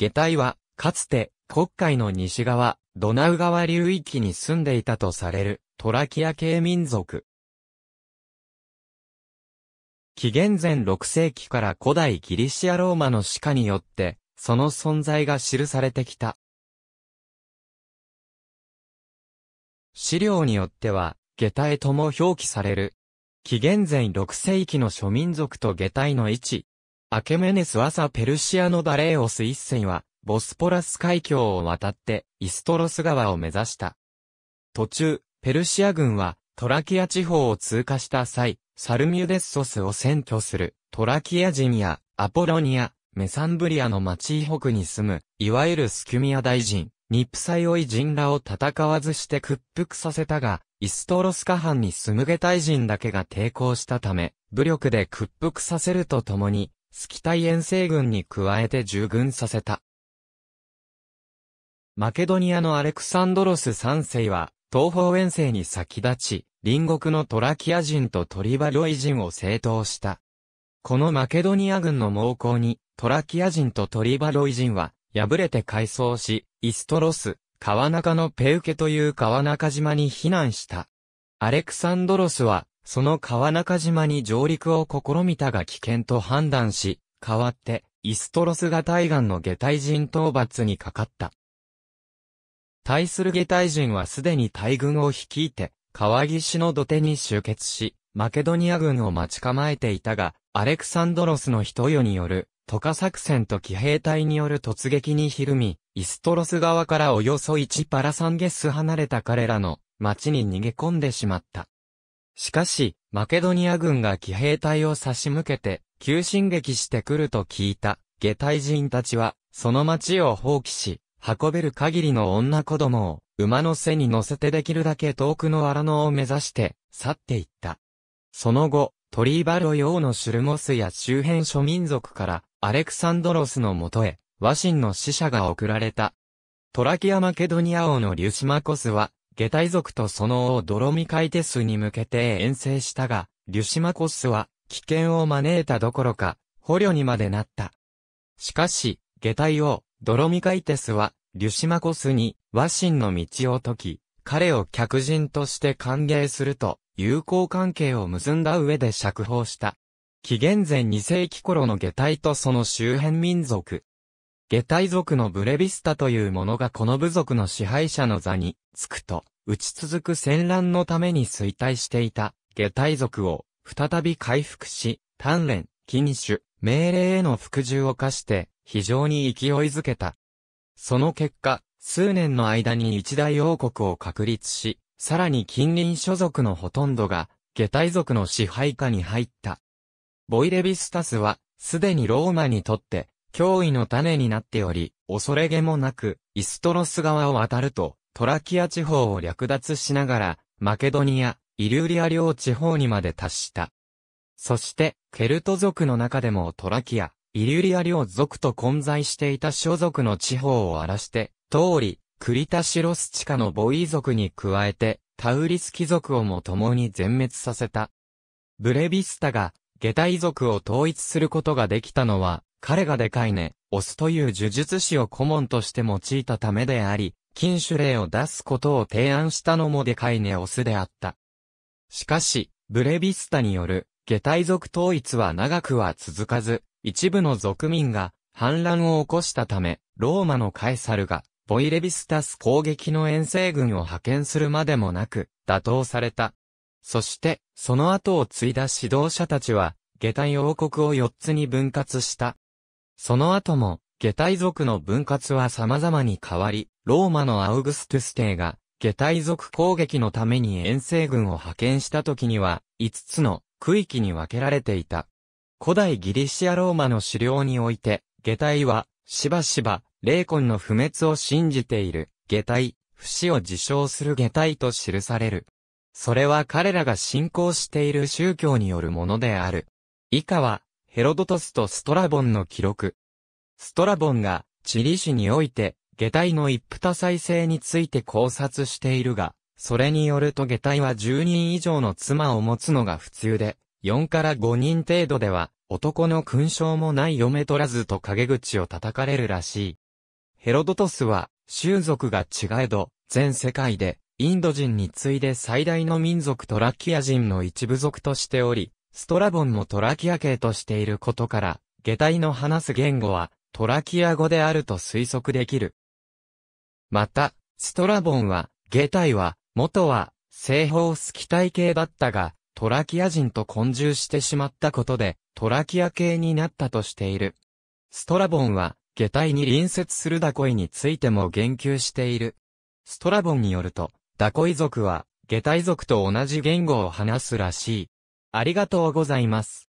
下体は、かつて、国海の西側、ドナウ川流域に住んでいたとされる、トラキア系民族。紀元前6世紀から古代ギリシアローマの歯科によって、その存在が記されてきた。資料によっては、下体とも表記される。紀元前6世紀の諸民族と下体の位置、アケメネス朝ペルシアのバレーオス一世は、ボスポラス海峡を渡って、イストロス川を目指した。途中、ペルシア軍は、トラキア地方を通過した際、サルミュデッソスを占拠する、トラキア人や、アポロニア、メサンブリアの町北に住む、いわゆるスキュミア大臣、ニプサイオイ人らを戦わずして屈服させたが、イストロスカ藩にスムゲタイ人だけが抵抗したため、武力で屈服させるとともに、スキタイ遠征軍に加えて従軍させた。マケドニアのアレクサンドロス3世は、東方遠征に先立ち、隣国のトラキア人とトリバロイ人を征討した。このマケドニア軍の猛攻に、トラキア人とトリバロイ人は、敗れて改装し、イストロス、川中のペウケという川中島に避難した。アレクサンドロスは、その川中島に上陸を試みたが危険と判断し、代わって、イストロスが対岸の下隊人討伐にかかった。対する下隊人はすでに大軍を率いて、川岸の土手に集結し、マケドニア軍を待ち構えていたが、アレクサンドロスの人よによる、渡河作戦と騎兵隊による突撃にひるみ、イストロス側からおよそ1パラ3ゲス離れた彼らの町に逃げ込んでしまった。しかし、マケドニア軍が騎兵隊を差し向けて、急進撃してくると聞いた、下隊人たちは、その町を放棄し、運べる限りの女子供を、馬の背に乗せてできるだけ遠くの荒野を目指して、去っていった。その後、トリーバロ用のシュルモスや周辺諸民族から、アレクサンドロスのもとへ、和神の使者が送られた。トラキア・マケドニア王のリュシマコスは、下体族とその王ドロミカイテスに向けて遠征したが、リュシマコスは危険を招いたどころか、捕虜にまでなった。しかし、下体王、ドロミカイテスは、リュシマコスに和親の道を解き、彼を客人として歓迎すると、友好関係を結んだ上で釈放した。紀元前2世紀頃の下体とその周辺民族、下体族のブレビスタという者がこの部族の支配者の座に着くと、打ち続く戦乱のために衰退していた下体族を再び回復し、鍛錬、禁酒、命令への服従を課して非常に勢いづけた。その結果、数年の間に一大王国を確立し、さらに近隣所属のほとんどが、下体族の支配下に入った。ボイレビスタスは、すでにローマにとって、脅威の種になっており、恐れげもなく、イストロス川を渡ると、トラキア地方を略奪しながら、マケドニア、イリュリア領地方にまで達した。そして、ケルト族の中でもトラキア、イリュリア領族と混在していた諸族の地方を荒らして、通り、クリタシロス地下のボイ族に加えて、タウリス貴族をも共に全滅させた。ブレビスタが、ゲタ族を統一することができたのは、彼がでかいね、オスという呪術師を顧問として用いたためであり、禁酒令を出すことを提案したのもでかいねオスであった。しかし、ブレビスタによる、下体族統一は長くは続かず、一部の族民が反乱を起こしたため、ローマのカエサルが、ボイレビスタス攻撃の遠征軍を派遣するまでもなく、打倒された。そして、その後を継いだ指導者たちは、下体王国を4つに分割した。その後も、下体族の分割は様々に変わり、ローマのアウグストゥス帝が、下体族攻撃のために遠征軍を派遣した時には、5つの区域に分けられていた。古代ギリシアローマの狩猟において、下体は、しばしば、霊魂の不滅を信じている、下体、不死を自称する下体と記される。それは彼らが信仰している宗教によるものである。以下は、ヘロドトスとストラボンの記録。ストラボンが、チリ史において、下体の一夫多妻制について考察しているが、それによると下体は10人以上の妻を持つのが普通で、4から5人程度では、男の勲章もない嫁取らずと陰口を叩かれるらしい。ヘロドトスは、種族が違えど、全世界で、インド人に次いで最大の民族トラキア人の一部族としており、ストラボンもトラキア系としていることから、下体の話す言語はトラキア語であると推測できる。また、ストラボンは、下体は、元は、西方スキ体系だったが、トラキア人と混住してしまったことで、トラキア系になったとしている。ストラボンは、下体に隣接するダコイについても言及している。ストラボンによると、ダコイ族は、下体族と同じ言語を話すらしい。ありがとうございます。